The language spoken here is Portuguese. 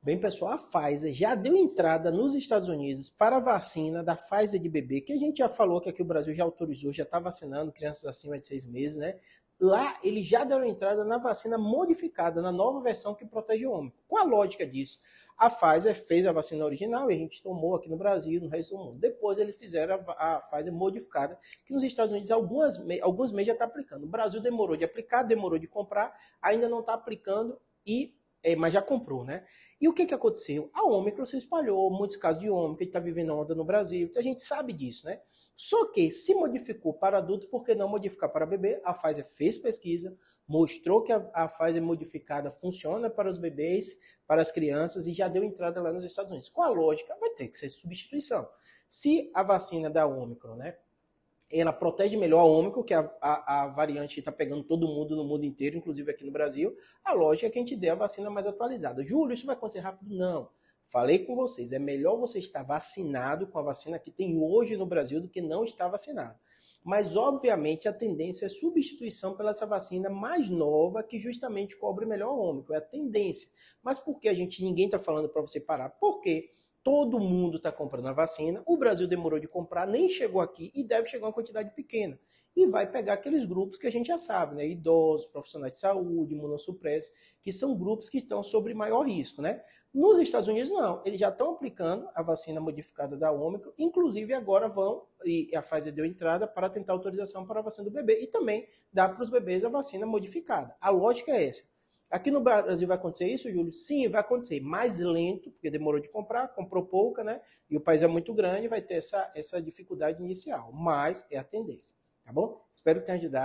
Bem, pessoal, a Pfizer já deu entrada nos Estados Unidos para a vacina da Pfizer de bebê, que a gente já falou que aqui o Brasil já autorizou, já está vacinando crianças acima de seis meses, né? Lá eles já deram entrada na vacina modificada, na nova versão que protege o homem. Qual a lógica disso? A Pfizer fez a vacina original e a gente tomou aqui no Brasil, no resto do mundo. Depois eles fizeram a, Pfizer modificada, que nos Estados Unidos algumas, alguns meses já está aplicando. O Brasil demorou de aplicar, demorou de comprar, ainda não está aplicando e é, mas já comprou, né? E o que, que aconteceu? A Ômicron se espalhou, muitos casos de Ômicron, está vivendo onda no Brasil, então a gente sabe disso, né? Só que se modificou para adulto, por que não modificar para bebê? A Pfizer fez pesquisa, mostrou que a, a Pfizer modificada funciona para os bebês, para as crianças, e já deu entrada lá nos Estados Unidos. Com a lógica, vai ter que ser substituição. Se a vacina da Ômicron, né? ela protege melhor a Ômicron, que é a, a, a variante que está pegando todo mundo no mundo inteiro, inclusive aqui no Brasil. A lógica é que a gente dê a vacina mais atualizada. Júlio, isso vai acontecer rápido? Não. Falei com vocês, é melhor você estar vacinado com a vacina que tem hoje no Brasil do que não estar vacinado. Mas, obviamente, a tendência é substituição pela essa vacina mais nova que justamente cobre melhor o ômicron. É a tendência. Mas por que a gente, ninguém está falando para você parar? Por quê? Porque Todo mundo está comprando a vacina. O Brasil demorou de comprar, nem chegou aqui e deve chegar uma quantidade pequena. E vai pegar aqueles grupos que a gente já sabe, né? Idosos, profissionais de saúde, imunossupressos, que são grupos que estão sobre maior risco, né? Nos Estados Unidos, não. Eles já estão aplicando a vacina modificada da Ômicron, inclusive agora vão, e a Pfizer deu entrada para tentar autorização para a vacina do bebê e também dá para os bebês a vacina modificada. A lógica é essa. Aqui no Brasil vai acontecer isso, Júlio? Sim, vai acontecer. Mais lento, porque demorou de comprar, comprou pouca, né? E o país é muito grande, vai ter essa, essa dificuldade inicial. Mas é a tendência, tá bom? Espero que tenha ajudado.